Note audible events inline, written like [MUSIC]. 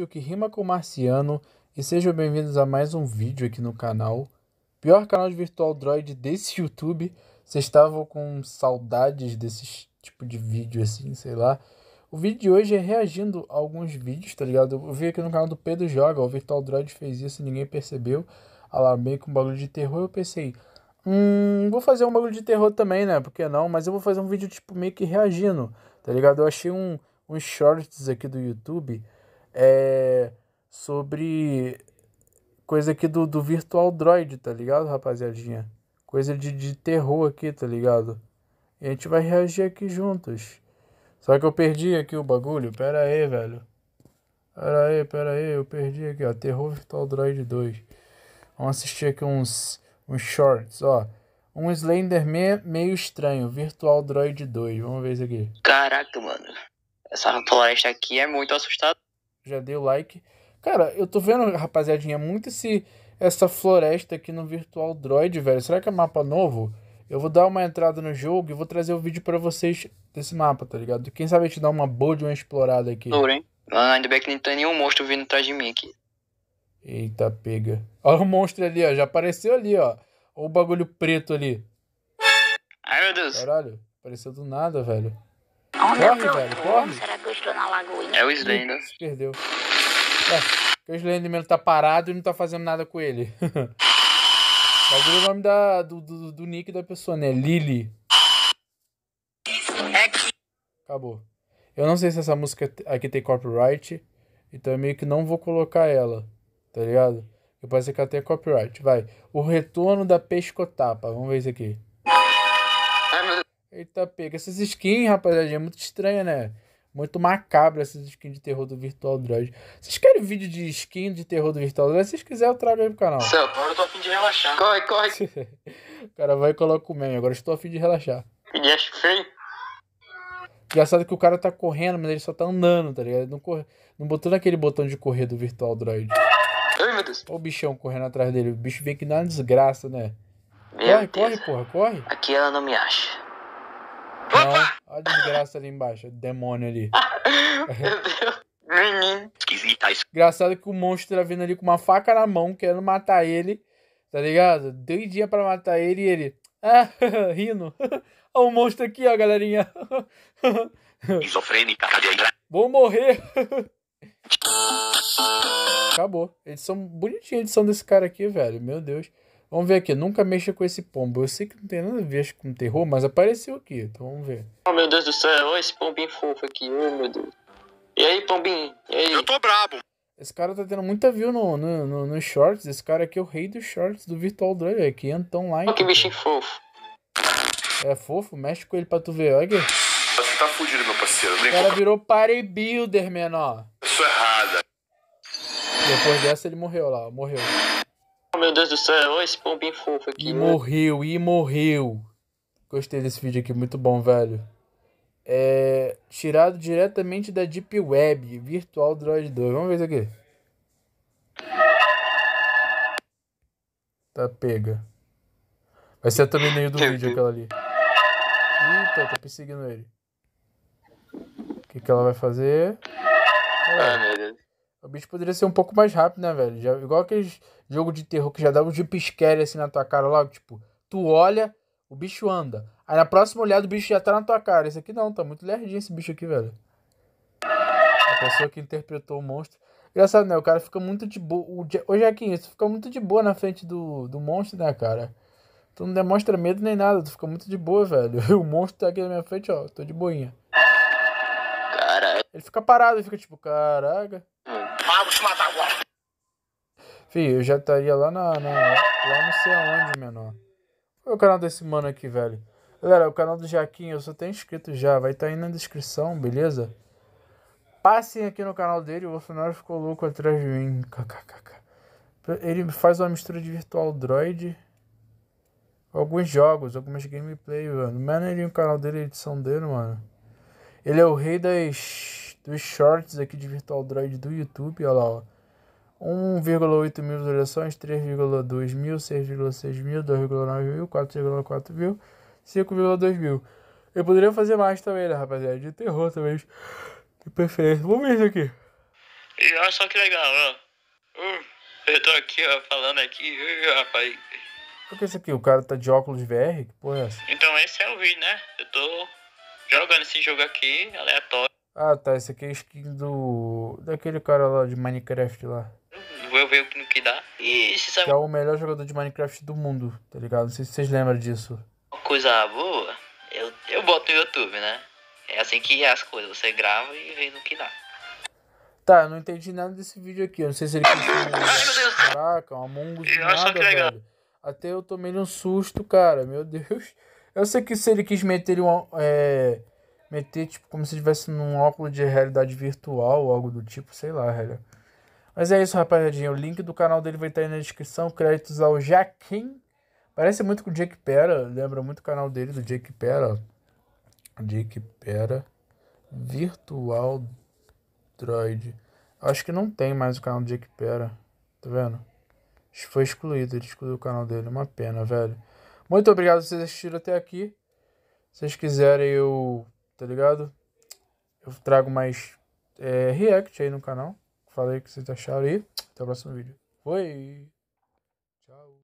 Márcio, que rima com Marciano, e sejam bem-vindos a mais um vídeo aqui no canal. Pior canal de Virtual Droid desse [LAUGHS] YouTube. Vocês estavam com saudades desse tipo de vídeo, assim, sei lá. O vídeo de hoje é reagindo a alguns vídeos, tá ligado? Eu vi aqui no canal do Pedro Joga, o Virtual Droid fez isso e ninguém percebeu. Alarmei com um bagulho de terror, eu pensei... Hum, vou fazer um bagulho de terror também, né? Por que não? Mas eu vou fazer um vídeo, tipo, meio que reagindo, tá ligado? Eu achei um uns shorts aqui do YouTube é, sobre coisa aqui do, do Virtual Droid, tá ligado, rapaziadinha? Coisa de, de terror aqui, tá ligado? E a gente vai reagir aqui juntos. Só que eu perdi aqui o bagulho. Pera aí, velho. Pera aí, pera aí. Eu perdi aqui, ó. Terror Virtual Droid 2. Vamos assistir aqui uns, uns shorts, ó. Um me meio estranho. Virtual Droid 2. Vamos ver isso aqui. Caraca, mano. Essa floresta aqui é muito assustadora já deu like. Cara, eu tô vendo, rapaziadinha, muito esse, essa floresta aqui no Virtual Droid, velho. Será que é mapa novo? Eu vou dar uma entrada no jogo e vou trazer o um vídeo para vocês desse mapa, tá ligado? Quem sabe a gente dá uma boa de uma explorada aqui. Louro, hein? Ainda bem que não tem nenhum monstro vindo atrás de mim aqui. Eita, pega. Olha o monstro ali, ó. Já apareceu ali, ó. Olha o bagulho preto ali. Ai, meu Deus. Caralho, apareceu do nada, velho corre, é velho, corre. Será que É o Slender. Se perdeu. É, o Slenderman tá parado e não tá fazendo nada com ele. Bagulho [LAUGHS] o nome da, do, do, do nick da pessoa, né? Lily. É Acabou. Eu não sei se essa música aqui tem copyright, então eu meio que não vou colocar ela, tá ligado? Eu ser que ela tenha copyright. Vai. O retorno da pescotapa. Vamos ver isso aqui. Eita, pega essas skins, rapaziada. É muito estranha, né? Muito macabra essas skins de terror do Virtual Droid. Vocês querem vídeo de skin de terror do Virtual Droid? Se vocês quiserem, eu trago aí pro canal. Céu, agora eu tô afim de relaxar. Corre, corre. [LAUGHS] o cara vai e coloca o meme. Agora estou afim de relaxar. E acho feio. Engraçado que o cara tá correndo, mas ele só tá andando, tá ligado? Não, corre... não botou naquele botão de correr do Virtual Droid. Ai, meu Deus. Olha o bichão correndo atrás dele. O bicho vem que dá uma desgraça, né? Meu corre, Deus. corre, porra, corre. Aqui ela não me acha. Opa! Olha a desgraça ali embaixo, o demônio ali. [LAUGHS] Meu Deus. Esquisita isso. Engraçado que o monstro tá vindo ali com uma faca na mão, querendo matar ele. Tá ligado? dia pra matar ele e ele. Ah, [LAUGHS] rindo. [LAUGHS] Olha o monstro aqui, ó, galerinha. Esofrênica, Vou morrer. Acabou. Edição bonitinha a edição desse cara aqui, velho. Meu Deus. Vamos ver aqui, nunca mexa com esse pombo. Eu sei que não tem nada a ver com terror, mas apareceu aqui, então vamos ver. Oh meu Deus do céu, olha esse pombinho fofo aqui, oh meu Deus. E aí, pombinho? E aí? Eu tô brabo. Esse cara tá tendo muita view no, no, no, no shorts. Esse cara aqui é o rei dos shorts do Virtual Drive, é 500 online. Olha que bichinho fofo. É fofo? Mexe com ele pra tu ver, olha aqui. Você tá fudido, meu parceiro. Brinca. O cara virou party builder, menor. Isso é errada. Depois dessa ele morreu lá, morreu meu Deus do céu, olha esse pombinho fofo aqui. E morreu, e morreu. Gostei desse vídeo aqui, muito bom, velho. É. Tirado diretamente da Deep Web, Virtual Droid 2. Vamos ver isso aqui. Tá pega. Vai ser também thumbnail do vídeo aquela ali. Eita, tá perseguindo ele. O que, que ela vai fazer? Ah, meu Deus. O bicho poderia ser um pouco mais rápido, né, velho? Já, igual aqueles jogo de terror que já dá um de pisquere assim na tua cara logo, tipo, tu olha, o bicho anda. Aí na próxima olhada o bicho já tá na tua cara. Esse aqui não, tá muito lerdinho esse bicho aqui, velho. A pessoa que interpretou o monstro. Engraçado, né? O cara fica muito de boa. Ô, Jaquinho, tu fica muito de boa na frente do, do monstro, né, cara? Tu não demonstra medo nem nada, tu fica muito de boa, velho. [LAUGHS] O monstro tá aqui na minha frente, ó, tô de boinha. Ele fica parado, ele fica tipo, caraca. Ah, vou te matar agora. Filho, eu já estaria lá na, na, Lá não sei aonde, menor. Qual é o canal desse mano aqui, velho? Galera, o canal do Jaquinho, eu só tenho inscrito já. Vai estar tá aí na descrição, beleza? Passem aqui no canal dele, o Bolsonaro ficou louco atrás de mim. Ele faz uma mistura de Virtual Droid alguns jogos, algumas gameplay, mano. Mano, ele, o canal dele, edição dele, mano. Ele é o rei das dos shorts aqui de Virtual Droid do YouTube, olha lá, ó. 1,8 mil visualizações, 3,2 mil, 6,6 mil, 2,9 mil, 4,4 mil, 5,2 mil. Eu poderia fazer mais também, né, rapaziada? De terror também. De preferência. Vamos ver isso aqui. E olha só que legal, ó. Uh, eu tô aqui, ó, falando aqui, uh, rapaz. O que é isso aqui? O cara tá de óculos VR? Que porra é essa? Então esse é o vídeo, né? Eu tô jogando esse jogo aqui, aleatório. Ah tá, esse aqui é skin do. daquele cara lá de Minecraft lá. Vou ver no que dá. E você sabe. Que é o melhor jogador de Minecraft do mundo, tá ligado? Não sei se vocês lembram disso. Uma coisa boa, eu, eu boto no YouTube, né? É assim que é as coisas, você grava e vê no que dá. Tá, não entendi nada desse vídeo aqui. Eu não sei se ele quis. Ai meu Deus! Caraca, um Among Us. Eu nada, é Velho. Até eu tomei um susto, cara. Meu Deus. Eu sei que se ele quis meter um. É meter, tipo, como se estivesse num óculos de realidade virtual ou algo do tipo, sei lá, velho. Mas é isso, rapaziadinha. O link do canal dele vai estar aí na descrição. Créditos ao Jaquim. Parece muito com o Jake Pera. Lembra muito o canal dele do Jake Pera. Jake Pera. Virtual Droid. Acho que não tem mais o canal do Jake Pera. Tá vendo? Foi excluído. Ele excluiu o canal dele. Uma pena, velho. Muito obrigado por vocês assistirem até aqui. Se vocês quiserem, eu tá ligado? Eu trago mais é, react aí no canal. Falei o que vocês acharam aí. Até o próximo vídeo. Foi! Tchau!